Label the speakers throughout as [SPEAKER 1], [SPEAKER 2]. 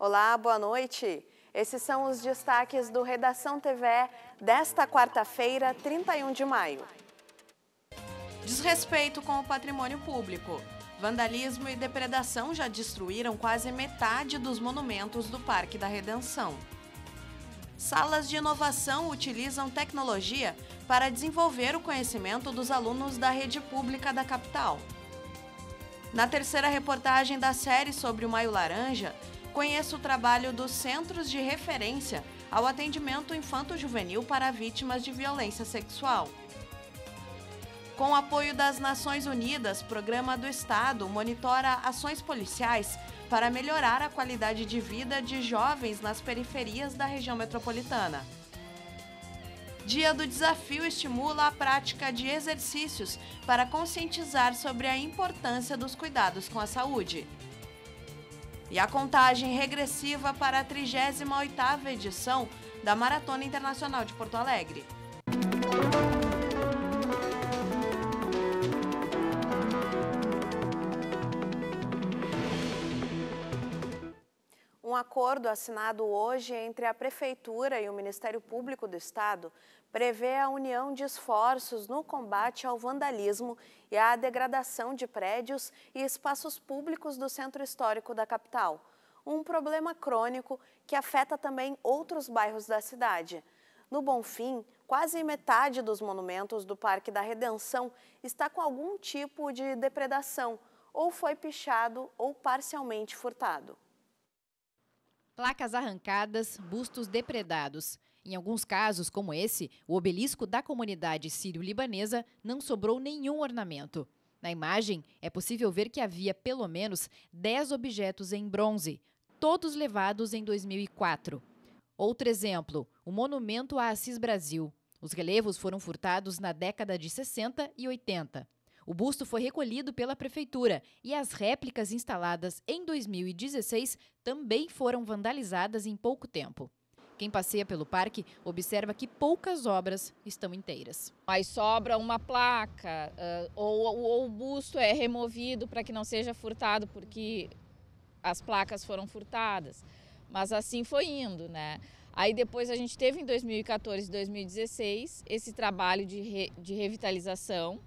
[SPEAKER 1] Olá, boa noite. Esses são os destaques do Redação TV desta quarta-feira, 31 de maio. Desrespeito com o patrimônio público. Vandalismo e depredação já destruíram quase metade dos monumentos do Parque da Redenção. Salas de inovação utilizam tecnologia para desenvolver o conhecimento dos alunos da rede pública da capital. Na terceira reportagem da série sobre o Maio Laranja, conheça o trabalho dos Centros de Referência ao Atendimento Infanto-Juvenil para Vítimas de Violência Sexual. Com apoio das Nações Unidas, Programa do Estado monitora ações policiais para melhorar a qualidade de vida de jovens nas periferias da região metropolitana. Dia do Desafio estimula a prática de exercícios para conscientizar sobre a importância dos cuidados com a saúde e a contagem regressiva para a 38ª edição da Maratona Internacional de Porto Alegre. um acordo assinado hoje entre a Prefeitura e o Ministério Público do Estado prevê a união de esforços no combate ao vandalismo e à degradação de prédios e espaços públicos do centro histórico da capital. Um problema crônico que afeta também outros bairros da cidade. No Bonfim, quase metade dos monumentos do Parque da Redenção está com algum tipo de depredação, ou foi pichado ou parcialmente furtado.
[SPEAKER 2] Placas arrancadas, bustos depredados. Em alguns casos, como esse, o obelisco da comunidade sírio-libanesa não sobrou nenhum ornamento. Na imagem, é possível ver que havia pelo menos 10 objetos em bronze, todos levados em 2004. Outro exemplo, o monumento a Assis Brasil. Os relevos foram furtados na década de 60 e 80. O busto foi recolhido pela prefeitura e as réplicas instaladas em 2016 também foram vandalizadas em pouco tempo. Quem passeia pelo parque observa que poucas obras estão inteiras. Mas sobra uma placa ah, ou, ou o
[SPEAKER 3] busto é removido para que não seja furtado, porque as placas foram furtadas. Mas assim foi indo, né? Aí depois a gente teve em 2014 e 2016 esse trabalho de, re, de revitalização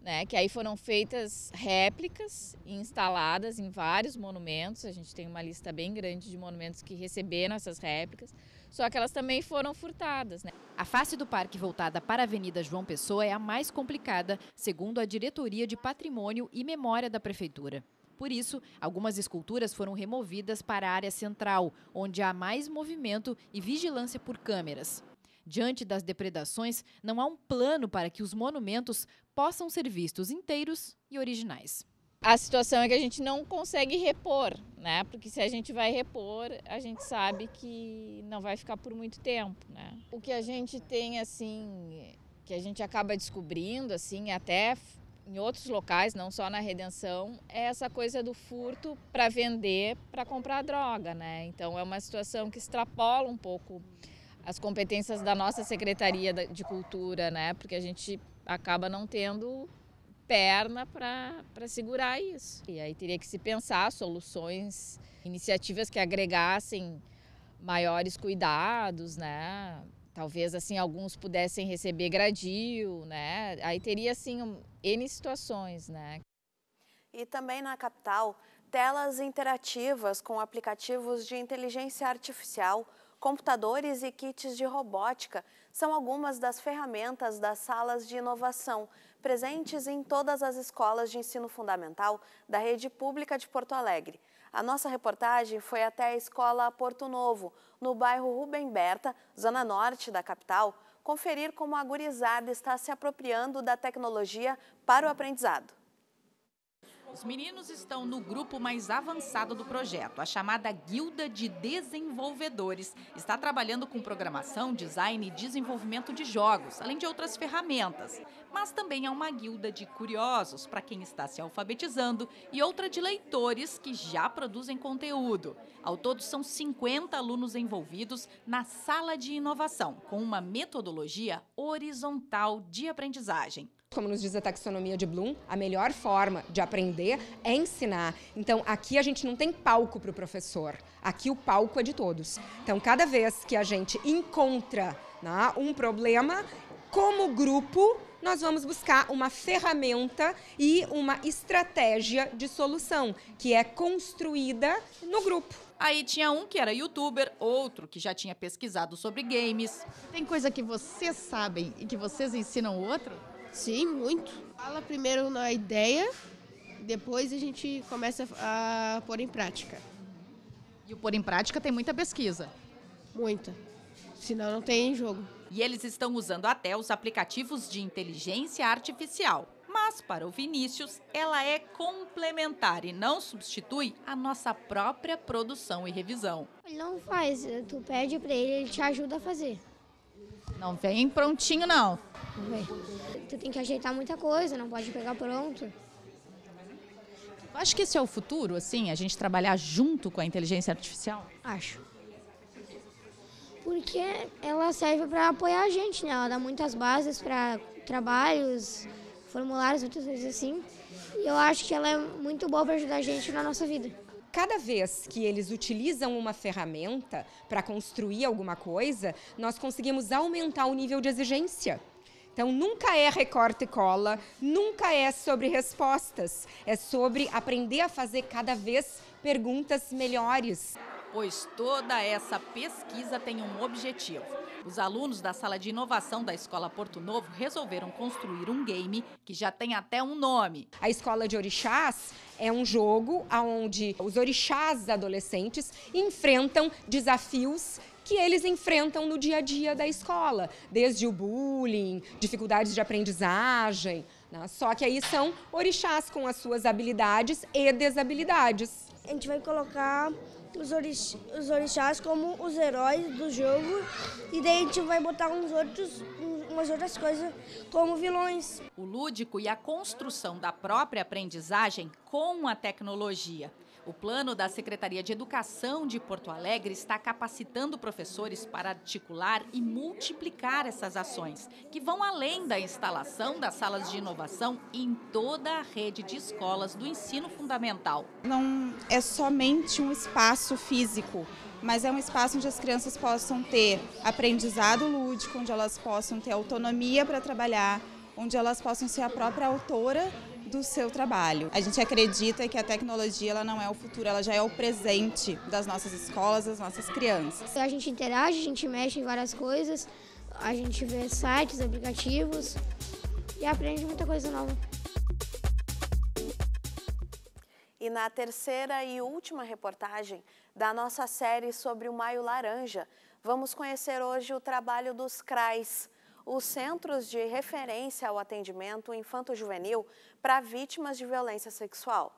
[SPEAKER 3] né? Que aí foram feitas réplicas instaladas em vários monumentos. A gente tem uma lista bem grande de monumentos que receberam essas réplicas. Só que elas também foram furtadas. Né?
[SPEAKER 2] A face do parque voltada para a Avenida João Pessoa é a mais complicada, segundo a Diretoria de Patrimônio e Memória da Prefeitura. Por isso, algumas esculturas foram removidas para a área central, onde há mais movimento e vigilância por câmeras. Diante das depredações, não há um plano para que os monumentos possam ser vistos inteiros e originais. A situação é que a gente não consegue repor, né? Porque se a gente vai
[SPEAKER 3] repor, a gente sabe que não vai ficar por muito tempo, né? O que a gente tem assim, que a gente acaba descobrindo assim, até em outros locais, não só na redenção, é essa coisa do furto para vender, para comprar droga, né? Então é uma situação que extrapola um pouco as competências da nossa Secretaria de Cultura, né? Porque a gente acaba não tendo perna para segurar isso. E aí teria que se pensar soluções, iniciativas que agregassem maiores cuidados, né? Talvez assim alguns pudessem receber gradil, né? Aí teria assim um, N situações, né?
[SPEAKER 1] E também na capital, telas interativas com aplicativos de inteligência artificial Computadores e kits de robótica são algumas das ferramentas das salas de inovação presentes em todas as escolas de ensino fundamental da rede pública de Porto Alegre. A nossa reportagem foi até a escola Porto Novo, no bairro Rubem Berta, zona norte da capital, conferir como a gurizada está se apropriando da tecnologia para o aprendizado.
[SPEAKER 4] Os meninos estão no grupo mais avançado do projeto, a chamada Guilda de Desenvolvedores. Está trabalhando com programação, design e desenvolvimento de jogos, além de outras ferramentas. Mas também é uma guilda de curiosos, para quem está se alfabetizando, e outra de leitores que já produzem conteúdo. Ao todo, são 50 alunos envolvidos na sala de inovação, com uma metodologia
[SPEAKER 5] horizontal de aprendizagem. Como nos diz a taxonomia de Bloom, a melhor forma de aprender é ensinar. Então, aqui a gente não tem palco para o professor, aqui o palco é de todos. Então, cada vez que a gente encontra né, um problema, como grupo, nós vamos buscar uma ferramenta e uma estratégia de solução, que é construída no grupo. Aí
[SPEAKER 4] tinha um que era youtuber, outro que já tinha pesquisado sobre games. Tem coisa que vocês sabem e que vocês ensinam o outro? Sim, muito. Fala primeiro na ideia, depois a gente começa a pôr em prática. E o pôr em prática tem muita pesquisa. Muita. Senão não tem jogo. E eles estão usando até os aplicativos de inteligência artificial. Mas, para o Vinícius, ela é complementar e não substitui a nossa própria produção e revisão.
[SPEAKER 3] Ele não faz, tu pede para ele, ele te ajuda a fazer.
[SPEAKER 4] Não vem prontinho, não.
[SPEAKER 3] Tu tem que ajeitar muita coisa, não pode pegar pronto.
[SPEAKER 4] Acho que esse é o futuro, assim, a gente trabalhar junto com a inteligência artificial?
[SPEAKER 5] Acho.
[SPEAKER 3] Porque ela serve para apoiar a gente, né? Ela dá muitas bases para trabalhos, formulários, muitas coisas assim. E eu acho que ela é muito boa para ajudar a gente na nossa vida
[SPEAKER 5] cada vez que eles utilizam uma ferramenta para construir alguma coisa, nós conseguimos aumentar o nível de exigência. Então, nunca é recorte e cola, nunca é sobre respostas, é sobre aprender a fazer cada vez perguntas melhores. Pois toda essa pesquisa tem um objetivo. Os alunos da sala de inovação
[SPEAKER 4] da Escola Porto Novo resolveram construir um game que já tem até um nome. A Escola
[SPEAKER 5] de Orixás é um jogo onde os orixás adolescentes enfrentam desafios que eles enfrentam no dia a dia da escola, desde o bullying, dificuldades de aprendizagem. Né? Só que aí são orixás com as suas habilidades e desabilidades. A gente vai colocar os, orix, os orixás como os heróis do jogo e daí a gente vai botar uns outros,
[SPEAKER 4] umas outras coisas como vilões. O lúdico e a construção da própria aprendizagem com a tecnologia. O plano da Secretaria de Educação de Porto Alegre está capacitando professores para articular e multiplicar essas ações, que vão além da instalação das salas de inovação em toda a rede de escolas do ensino fundamental. Não é somente um espaço físico, mas é um espaço onde as crianças possam ter aprendizado lúdico, onde elas possam ter autonomia para trabalhar, onde elas possam ser a própria autora do seu trabalho. A gente acredita que a tecnologia ela não é o futuro, ela já é o presente das nossas escolas, das nossas crianças.
[SPEAKER 3] A gente interage, a gente mexe em várias coisas, a gente vê sites, aplicativos e aprende muita coisa nova.
[SPEAKER 1] E na terceira e última reportagem da nossa série sobre o Maio Laranja, vamos conhecer hoje o trabalho dos CRAs. Os Centros de Referência ao Atendimento Infanto-Juvenil para vítimas de violência sexual.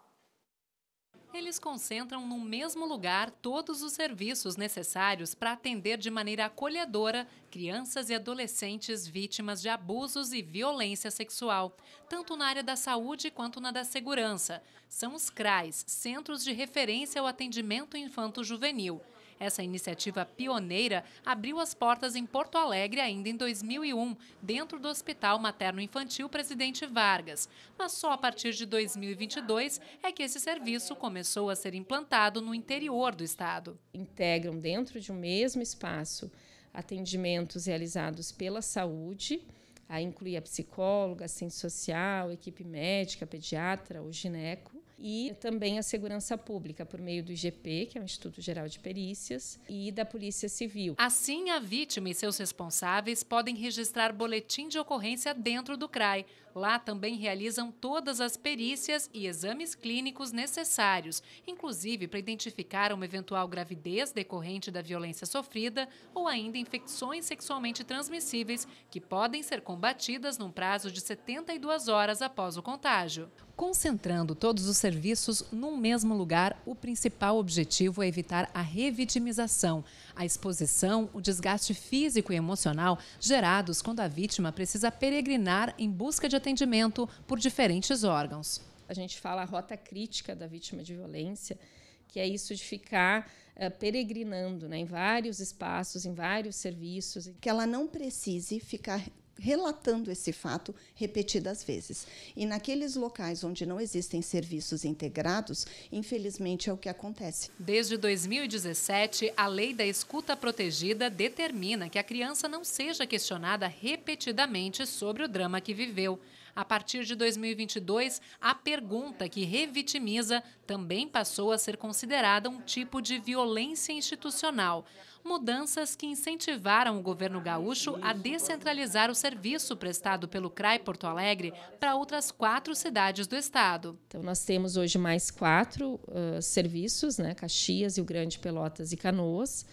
[SPEAKER 6] Eles concentram no mesmo lugar todos os serviços necessários para atender de maneira acolhedora crianças e adolescentes vítimas de abusos e violência sexual, tanto na área da saúde quanto na da segurança. São os CRAs, Centros de Referência ao Atendimento Infanto-Juvenil. Essa iniciativa pioneira abriu as portas em Porto Alegre ainda em 2001, dentro do Hospital Materno Infantil Presidente Vargas. Mas só a partir de 2022 é que esse serviço começou a ser implantado no interior do estado. Integram dentro de um mesmo espaço atendimentos realizados pela saúde, a incluir a psicóloga, assistente social, equipe médica, pediatra, o gineco, e também a segurança pública por meio do IGP, que é o Instituto Geral de Perícias, e da Polícia Civil. Assim, a vítima e seus responsáveis podem registrar boletim de ocorrência dentro do CRAI Lá também realizam todas as perícias e exames clínicos necessários, inclusive para identificar uma eventual gravidez decorrente da violência sofrida ou ainda infecções sexualmente transmissíveis que podem ser combatidas num prazo de 72 horas após o contágio. Concentrando todos os serviços num mesmo lugar, o principal objetivo é evitar a revitimização, a exposição, o desgaste físico e emocional gerados quando a vítima precisa peregrinar em busca de atendimento por diferentes órgãos. A gente fala a rota crítica da vítima de violência, que é isso de ficar uh,
[SPEAKER 7] peregrinando né, em vários espaços, em vários serviços. Que ela não precise ficar relatando esse fato repetidas vezes. E naqueles locais onde não existem serviços integrados, infelizmente é o que acontece.
[SPEAKER 6] Desde 2017, a Lei da Escuta Protegida determina que a criança não seja questionada repetidamente sobre o drama que viveu. A partir de 2022, a pergunta que revitimiza também passou a ser considerada um tipo de violência institucional. Mudanças que incentivaram o governo gaúcho a descentralizar o serviço prestado pelo CRAI Porto Alegre para outras quatro cidades do estado. Então, nós temos hoje mais quatro uh, serviços, né, Caxias, Rio Grande, Pelotas e Canoas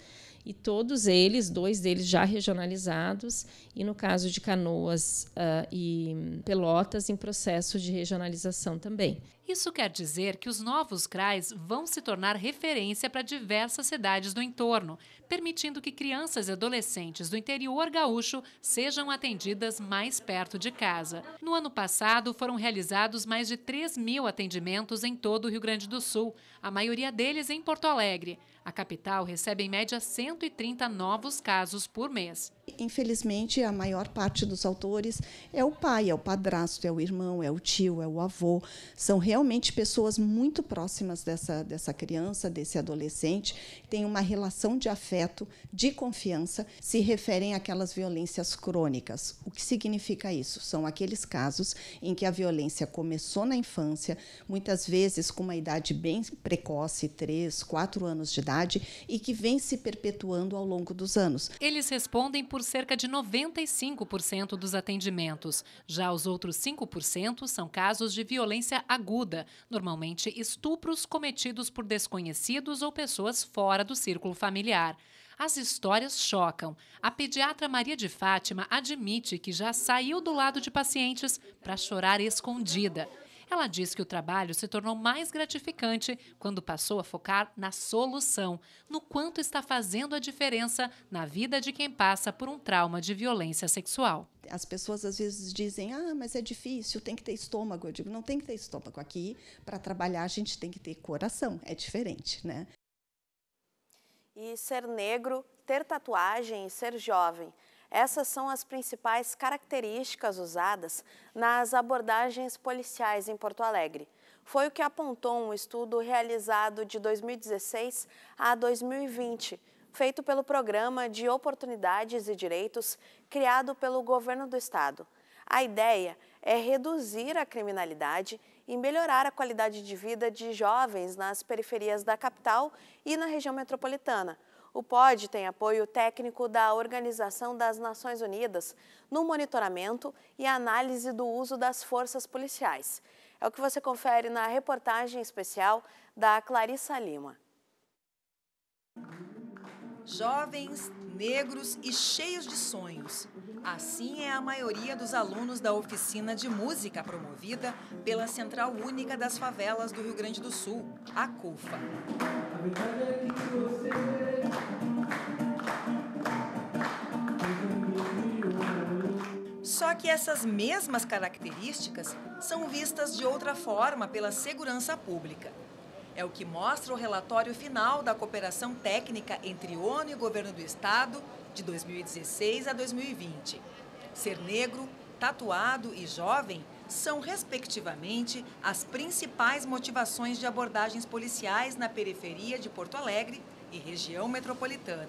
[SPEAKER 6] e todos eles, dois deles já regionalizados, e no caso de Canoas uh, e Pelotas, em processo de regionalização também. Isso quer dizer que os novos CRAs vão se tornar referência para diversas cidades do entorno, permitindo que crianças e adolescentes do interior gaúcho sejam atendidas mais perto de casa. No ano passado, foram realizados mais de 3 mil atendimentos em todo o Rio Grande do Sul, a maioria deles em Porto Alegre. A capital recebe em média 130 novos casos por mês.
[SPEAKER 7] Infelizmente, a maior parte dos autores é o pai, é o padrasto, é o irmão, é o tio, é o avô. São realmente realmente pessoas muito próximas dessa, dessa criança, desse adolescente, têm uma relação de afeto, de confiança, se referem àquelas violências crônicas. O que significa isso? São aqueles casos em que a violência começou na infância, muitas vezes com uma idade bem precoce, 3, 4 anos de idade, e que vem se perpetuando ao longo dos anos.
[SPEAKER 6] Eles respondem por cerca de 95% dos atendimentos. Já os outros 5% são casos de violência aguda ajuda, normalmente estupros cometidos por desconhecidos ou pessoas fora do círculo familiar. As histórias chocam. A pediatra Maria de Fátima admite que já saiu do lado de pacientes para chorar escondida ela diz que o trabalho se tornou mais gratificante quando passou a focar na solução, no quanto está fazendo a diferença na vida de quem passa por um trauma de violência sexual.
[SPEAKER 7] As pessoas às vezes dizem: "Ah, mas é difícil, tem que ter estômago". Eu digo: "Não tem que ter estômago aqui, para trabalhar a gente tem que ter coração, é diferente, né?"
[SPEAKER 1] E ser negro, ter tatuagem e ser jovem essas são as principais características usadas nas abordagens policiais em Porto Alegre. Foi o que apontou um estudo realizado de 2016 a 2020, feito pelo Programa de Oportunidades e Direitos, criado pelo Governo do Estado. A ideia é reduzir a criminalidade e melhorar a qualidade de vida de jovens nas periferias da capital e na região metropolitana. O POD tem apoio técnico da Organização das Nações Unidas no monitoramento e análise do uso das forças policiais. É o que você confere na reportagem especial da Clarissa Lima.
[SPEAKER 8] Jovens, negros e cheios de sonhos. Assim é a maioria dos alunos da oficina de música promovida pela Central Única das Favelas do Rio Grande do Sul, a CUFA.
[SPEAKER 7] A verdade é que
[SPEAKER 8] você... Só que essas mesmas características são vistas de outra forma pela segurança pública. É o que mostra o relatório final da cooperação técnica entre ONU e governo do Estado de 2016 a 2020. Ser negro, tatuado e jovem são, respectivamente, as principais motivações de abordagens policiais na periferia de Porto Alegre e região metropolitana.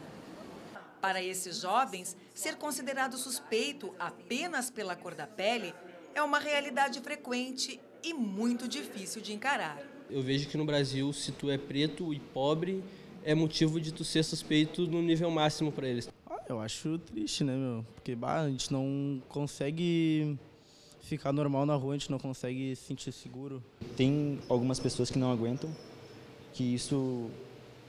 [SPEAKER 8] Para esses jovens, ser considerado suspeito apenas pela cor da pele é uma realidade frequente e muito difícil de encarar.
[SPEAKER 7] Eu vejo que no Brasil, se tu é preto e pobre, é motivo de tu ser suspeito no nível máximo para eles. Ah, eu acho triste, né, meu? Porque bah, a gente não
[SPEAKER 5] consegue ficar normal na rua, a gente não consegue se sentir seguro. Tem algumas pessoas que não aguentam, que isso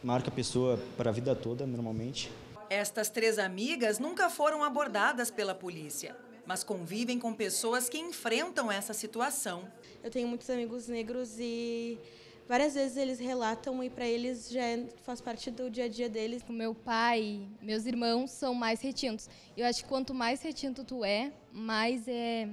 [SPEAKER 5] marca a pessoa para a vida toda, normalmente.
[SPEAKER 8] Estas três amigas nunca foram abordadas pela polícia mas convivem com pessoas que enfrentam essa situação.
[SPEAKER 1] Eu tenho muitos amigos negros e várias vezes eles relatam e para eles já é, faz parte do dia a dia deles.
[SPEAKER 2] O meu pai, meus irmãos são mais retintos. Eu acho que quanto mais retinto tu é, mais é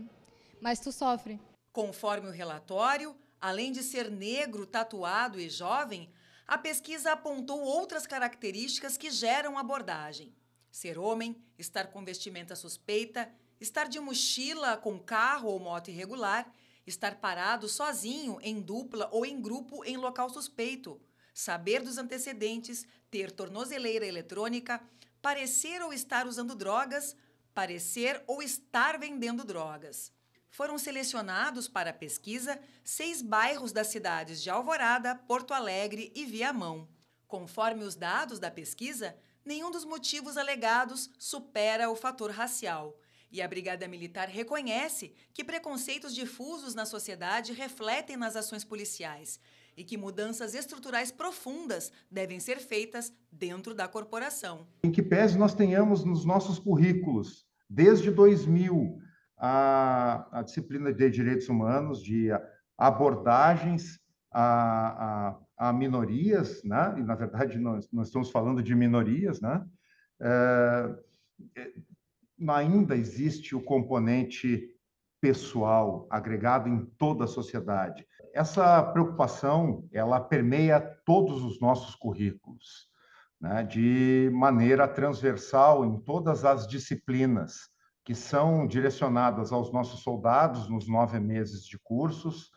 [SPEAKER 2] mais tu sofre.
[SPEAKER 8] Conforme o relatório, além de ser negro, tatuado e jovem, a pesquisa apontou outras características que geram abordagem: ser homem, estar com vestimenta suspeita estar de mochila com carro ou moto irregular, estar parado sozinho, em dupla ou em grupo em local suspeito, saber dos antecedentes, ter tornozeleira eletrônica, parecer ou estar usando drogas, parecer ou estar vendendo drogas. Foram selecionados para a pesquisa seis bairros das cidades de Alvorada, Porto Alegre e Viamão. Conforme os dados da pesquisa, nenhum dos motivos alegados supera o fator racial. E a Brigada Militar reconhece que preconceitos difusos na sociedade refletem nas ações policiais e que mudanças estruturais profundas devem ser feitas dentro da corporação. Em que pese nós tenhamos nos nossos currículos, desde 2000, a, a disciplina de direitos humanos, de abordagens a, a, a minorias, né? e na verdade nós, nós estamos falando de minorias, né? É, ainda existe o componente pessoal agregado em toda a sociedade. Essa preocupação, ela permeia todos os nossos currículos, né? de maneira transversal em todas as disciplinas que são direcionadas aos nossos soldados nos nove meses de cursos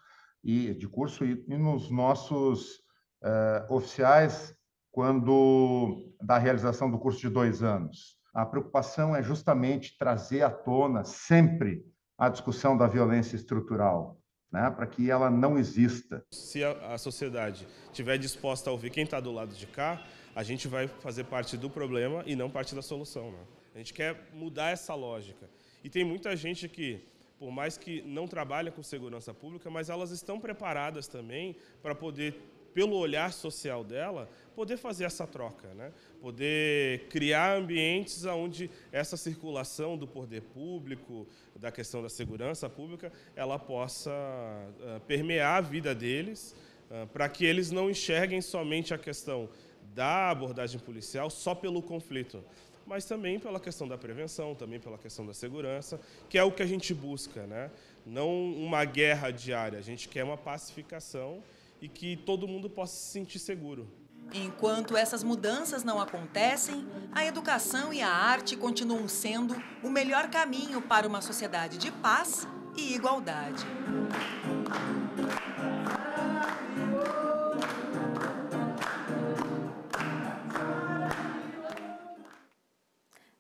[SPEAKER 8] e de curso e, e nos nossos uh, oficiais quando da realização do curso de dois anos. A preocupação é justamente trazer à tona sempre a discussão da violência estrutural, né, para que ela não exista.
[SPEAKER 7] Se a, a sociedade estiver disposta a ouvir quem está do lado de cá, a gente vai fazer parte do problema e não parte da solução. Né? A gente quer mudar essa lógica. E tem muita gente que, por mais que não trabalha com segurança pública, mas elas estão preparadas também para poder pelo olhar social dela, poder fazer essa troca, né? poder criar ambientes onde essa circulação do poder público, da questão da segurança pública, ela possa uh, permear a vida deles, uh, ah, para que eles não enxerguem somente a questão da abordagem policial só pelo conflito, mas também pela questão da prevenção, também pela questão da segurança, que é o que a gente busca, né? não uma guerra diária, a gente quer uma pacificação e que todo mundo possa se sentir seguro.
[SPEAKER 8] Enquanto essas mudanças não acontecem, a educação e a arte continuam sendo o melhor caminho para uma sociedade de paz e igualdade.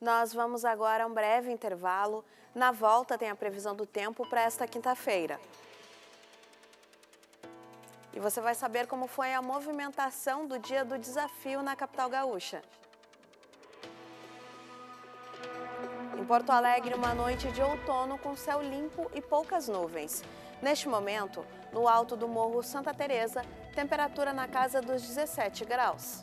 [SPEAKER 1] Nós vamos agora a um breve intervalo. Na volta tem a previsão do tempo para esta quinta-feira e você vai saber como foi a movimentação do Dia do Desafio na capital gaúcha. Em Porto Alegre, uma noite de outono com céu limpo e poucas nuvens. Neste momento, no alto do Morro Santa Teresa, temperatura na casa dos 17 graus.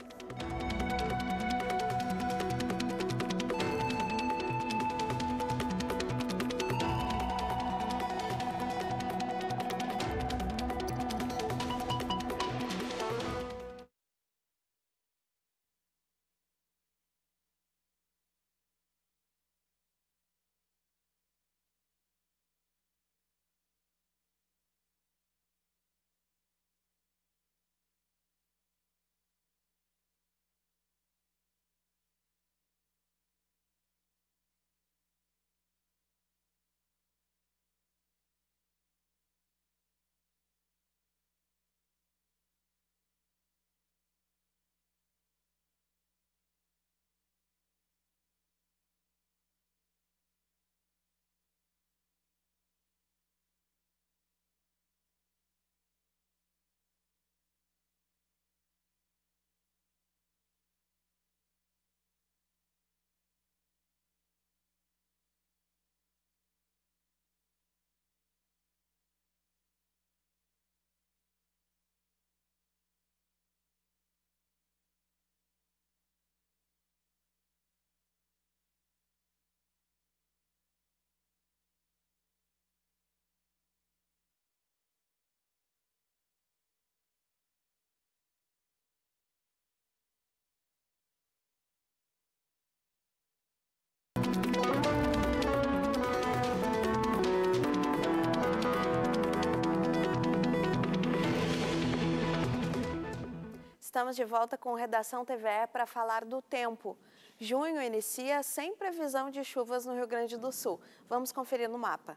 [SPEAKER 1] estamos de volta com Redação TVE para falar do tempo. Junho inicia sem previsão de chuvas no Rio Grande do Sul. Vamos conferir no mapa.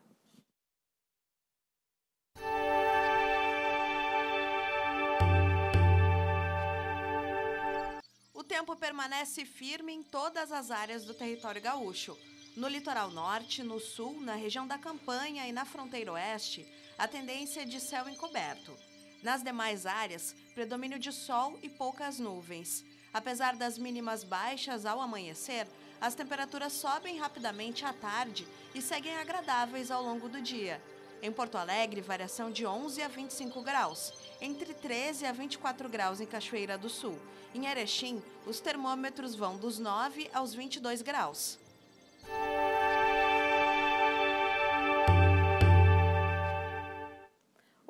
[SPEAKER 1] O tempo permanece firme em todas as áreas do território gaúcho. No litoral norte, no sul, na região da campanha e na fronteira oeste, a tendência é de céu encoberto. Nas demais áreas, predomínio de sol e poucas nuvens. Apesar das mínimas baixas ao amanhecer, as temperaturas sobem rapidamente à tarde e seguem agradáveis ao longo do dia. Em Porto Alegre, variação de 11 a 25 graus, entre 13 a 24 graus em Cachoeira do Sul. Em Erechim, os termômetros vão dos 9 aos 22 graus.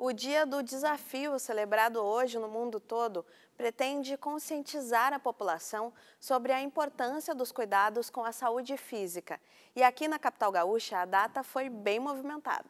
[SPEAKER 1] O Dia do Desafio, celebrado hoje no mundo todo, pretende conscientizar a população sobre a importância dos cuidados com a saúde física. E aqui na capital gaúcha, a data foi bem movimentada.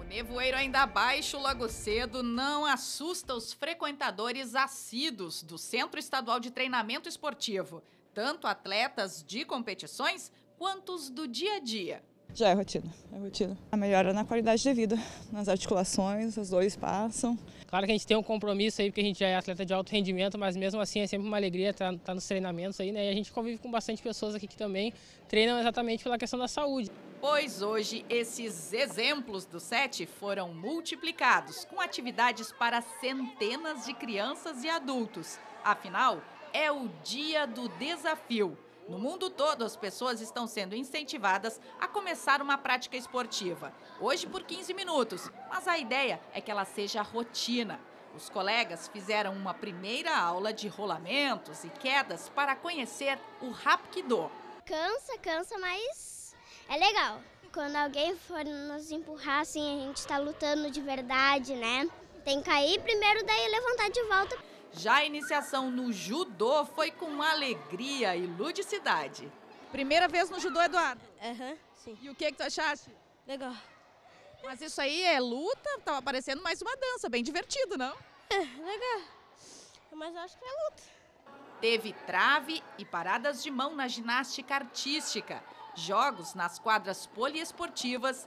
[SPEAKER 4] O nevoeiro ainda baixo logo cedo não assusta os frequentadores assíduos do Centro Estadual de Treinamento Esportivo, tanto atletas de competições quanto os do dia a dia.
[SPEAKER 7] Já é rotina, é rotina. A melhora na qualidade de vida, nas articulações, as dores passam.
[SPEAKER 6] Claro que a gente tem um compromisso aí, porque a gente já é atleta de alto rendimento, mas mesmo assim é sempre uma alegria estar, tá, estar tá nos treinamentos aí, né? E a gente convive com bastante pessoas aqui que também treinam exatamente pela questão da saúde.
[SPEAKER 4] Pois hoje esses exemplos do SET foram multiplicados com atividades para centenas de crianças e adultos. Afinal, é o dia do desafio. No mundo todo, as pessoas estão sendo incentivadas a começar uma prática esportiva. Hoje por 15 minutos, mas a ideia é que ela seja rotina. Os colegas fizeram uma primeira aula de rolamentos e quedas para conhecer o Rapkido. Cansa,
[SPEAKER 3] cansa, mas é legal. Quando alguém for nos empurrar assim, a gente
[SPEAKER 4] está lutando de verdade, né? Tem que cair primeiro, daí levantar de volta. Já a iniciação no judô foi com alegria e ludicidade. Primeira vez no judô, Eduardo? Aham, uhum, sim. E o que, que tu achaste? Legal.
[SPEAKER 6] Mas isso aí é
[SPEAKER 4] luta, tava parecendo mais uma dança, bem divertido, não? É, legal. Mas acho que é luta. Teve trave e paradas de mão na ginástica artística, jogos nas quadras poliesportivas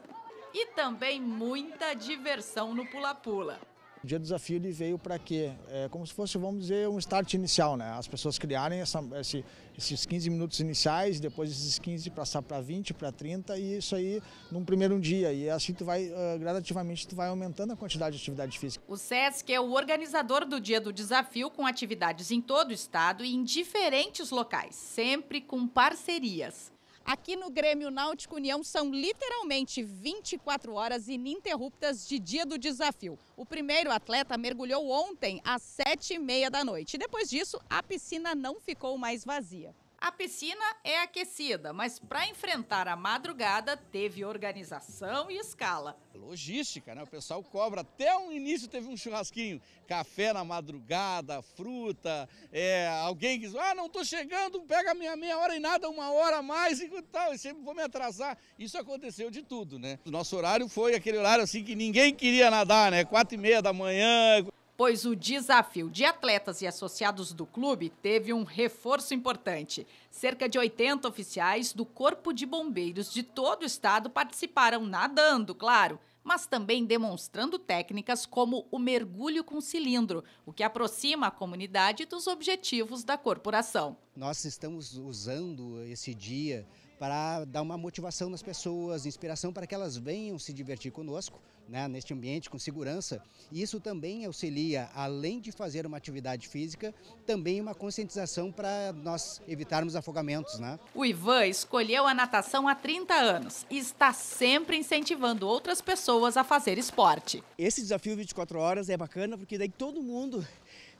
[SPEAKER 4] e também muita diversão no pula-pula. O Dia do Desafio ele veio para quê? É como se fosse, vamos dizer, um start inicial, né? As pessoas criarem essa, esse, esses 15 minutos iniciais, depois esses 15 passar para 20, para 30 e isso aí num primeiro dia. E assim tu vai, gradativamente, tu vai aumentando a quantidade de atividade física. O SESC é o organizador do Dia do Desafio com atividades em todo o estado e em diferentes locais, sempre com parcerias. Aqui no Grêmio Náutico União são literalmente 24 horas ininterruptas de dia do desafio. O primeiro atleta mergulhou ontem às 7h30 da noite. Depois disso, a piscina não ficou mais vazia. A piscina é aquecida, mas para enfrentar a madrugada teve organização e escala. Logística,
[SPEAKER 7] né? O pessoal cobra. Até o início teve um churrasquinho. Café na madrugada, fruta. É, alguém que diz, ah, não estou chegando, pega minha meia hora e nada, uma hora a mais e tal. E sempre vou me atrasar. Isso aconteceu de tudo, né? O nosso horário foi aquele horário assim que ninguém queria nadar, né? Quatro e meia da manhã pois o desafio de atletas e
[SPEAKER 4] associados do clube teve um reforço importante. Cerca de 80 oficiais do Corpo de Bombeiros de todo o estado participaram nadando, claro, mas também demonstrando técnicas como o mergulho com cilindro, o que aproxima a comunidade dos objetivos da corporação.
[SPEAKER 7] Nós estamos usando esse dia para dar uma motivação nas pessoas, inspiração para que elas venham se divertir conosco, né, neste ambiente com segurança. E isso também auxilia, além de fazer uma atividade física, também uma conscientização para nós evitarmos afogamentos. Né?
[SPEAKER 4] O Ivan escolheu a natação há 30 anos e está sempre incentivando outras pessoas a fazer esporte.
[SPEAKER 8] Esse desafio 24 horas é bacana porque daí todo mundo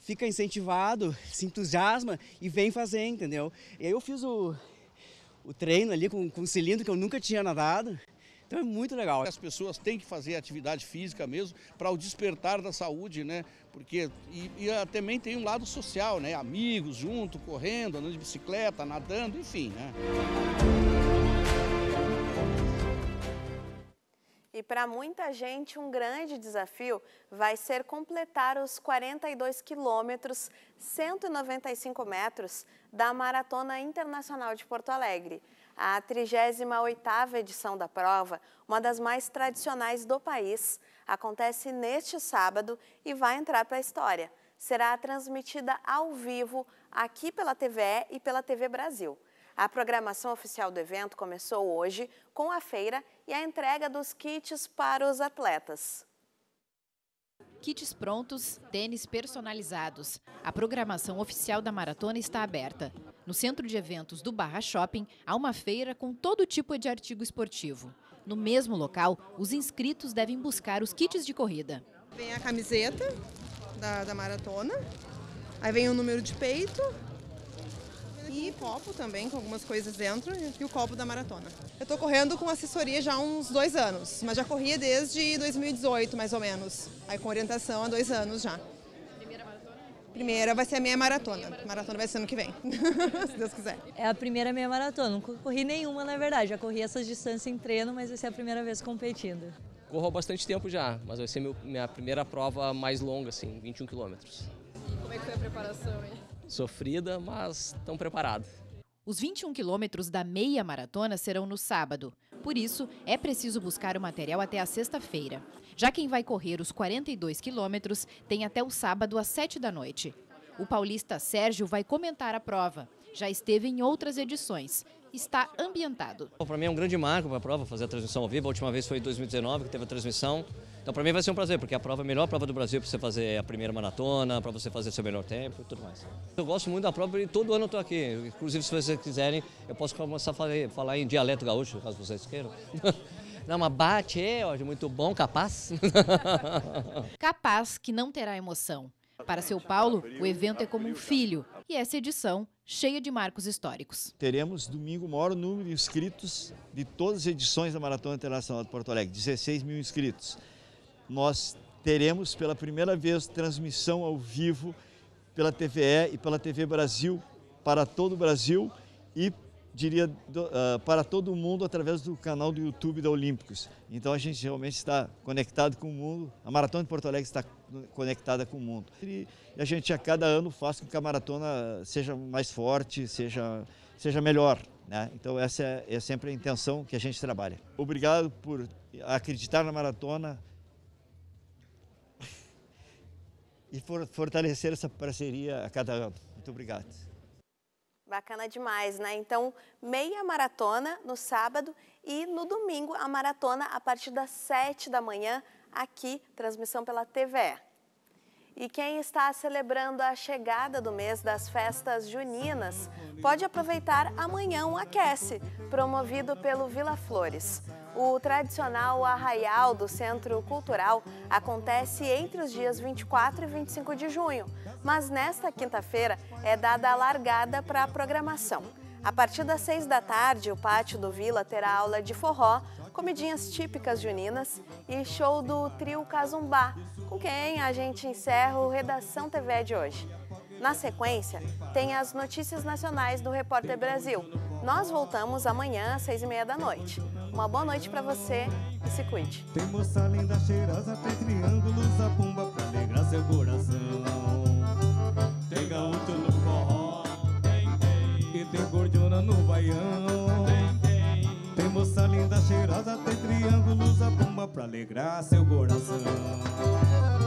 [SPEAKER 8] fica incentivado,
[SPEAKER 7] se entusiasma e vem fazer, entendeu? E aí eu fiz o o treino ali com, com um cilindro que eu nunca tinha nadado. Então é muito legal. As pessoas têm que fazer atividade física mesmo para o despertar da saúde, né? Porque e, e, também tem um lado social, né? Amigos junto, correndo, andando de bicicleta, nadando, enfim, né?
[SPEAKER 1] E para muita gente, um grande desafio vai ser completar os 42 quilômetros, 195 metros da Maratona Internacional de Porto Alegre. A 38ª edição da prova, uma das mais tradicionais do país, acontece neste sábado e vai entrar para a história. Será transmitida ao vivo aqui pela TVE e pela TV Brasil. A programação oficial do evento começou hoje com a feira e a entrega dos kits para os atletas. Kits prontos, tênis personalizados. A
[SPEAKER 2] programação oficial da maratona está aberta. No centro de eventos do Barra Shopping, há uma feira com todo tipo de artigo esportivo. No mesmo local, os inscritos devem buscar
[SPEAKER 7] os kits de corrida. Vem a camiseta da, da maratona, aí vem o número de peito, e copo também, com algumas coisas dentro, e o copo da maratona. Eu estou correndo com assessoria já há uns dois anos, mas já corria desde 2018, mais ou menos. Aí com orientação há dois anos já. Primeira maratona? Primeira vai ser a meia maratona. Maratona. maratona vai ser ano que vem, se Deus quiser. É a primeira meia maratona. Não corri
[SPEAKER 8] nenhuma, na verdade. Já corri essas distâncias em treino, mas vai ser a primeira vez competindo.
[SPEAKER 7] Corro há bastante tempo já, mas vai ser minha primeira prova mais longa, assim, 21 quilômetros.
[SPEAKER 5] E como é que foi a
[SPEAKER 2] preparação,
[SPEAKER 7] hein? sofrida, mas estão preparados.
[SPEAKER 2] Os 21 quilômetros da meia maratona serão no sábado. Por isso, é preciso buscar o material até a sexta-feira. Já quem vai correr os 42 quilômetros tem até o sábado às 7 da noite. O paulista Sérgio vai comentar a prova. Já esteve em outras edições. Está ambientado.
[SPEAKER 1] Para mim é um grande marco para a prova, fazer a transmissão ao vivo. A última vez foi em 2019 que teve a transmissão. Então, para mim vai ser um prazer, porque a prova é a melhor prova do Brasil para você fazer a primeira maratona, para você fazer seu melhor tempo e tudo mais. Eu gosto muito da prova e todo ano eu estou aqui. Inclusive, se vocês quiserem, eu posso começar a falar, falar em dialeto gaúcho, caso vocês queiram. Não, mas bate, é, muito bom, capaz.
[SPEAKER 2] capaz que não terá emoção. Para seu Paulo, o evento é como um filho e essa edição cheia de marcos históricos. Teremos domingo o maior número de inscritos de todas as edições da Maratona Internacional de Porto Alegre, 16 mil inscritos nós teremos pela primeira vez transmissão ao vivo pela TVE e pela TV Brasil para todo o Brasil e diria uh, para todo o mundo através do canal do YouTube da Olímpicos. Então a gente realmente está conectado com o mundo, a Maratona de Porto Alegre está conectada com o mundo. E a gente a cada ano faz com que a maratona seja mais forte, seja, seja melhor. Né? Então essa é, é sempre a intenção que a gente trabalha. Obrigado por acreditar na maratona, e fortalecer essa parceria a cada ano. Muito obrigado.
[SPEAKER 1] Bacana demais, né? Então, meia maratona no sábado e no domingo a maratona a partir das 7 da manhã aqui, transmissão pela TVE. E quem está celebrando a chegada do mês das festas juninas pode aproveitar amanhã um aquece, promovido pelo Vila Flores. O tradicional arraial do Centro Cultural acontece entre os dias 24 e 25 de junho, mas nesta quinta-feira é dada a largada para a programação. A partir das 6 da tarde, o pátio do Vila terá aula de forró, comidinhas típicas juninas e show do trio Casumbá, com quem a gente encerra o Redação TV de hoje. Na sequência, tem as notícias nacionais do Repórter Brasil. Nós voltamos amanhã às seis e meia da noite. Uma boa noite para você e se cuide. Tem
[SPEAKER 6] moça linda, cheirosa, tem triângulos, a pra alegrar seu coração.
[SPEAKER 7] usa bomba pra alegrar seu
[SPEAKER 6] coração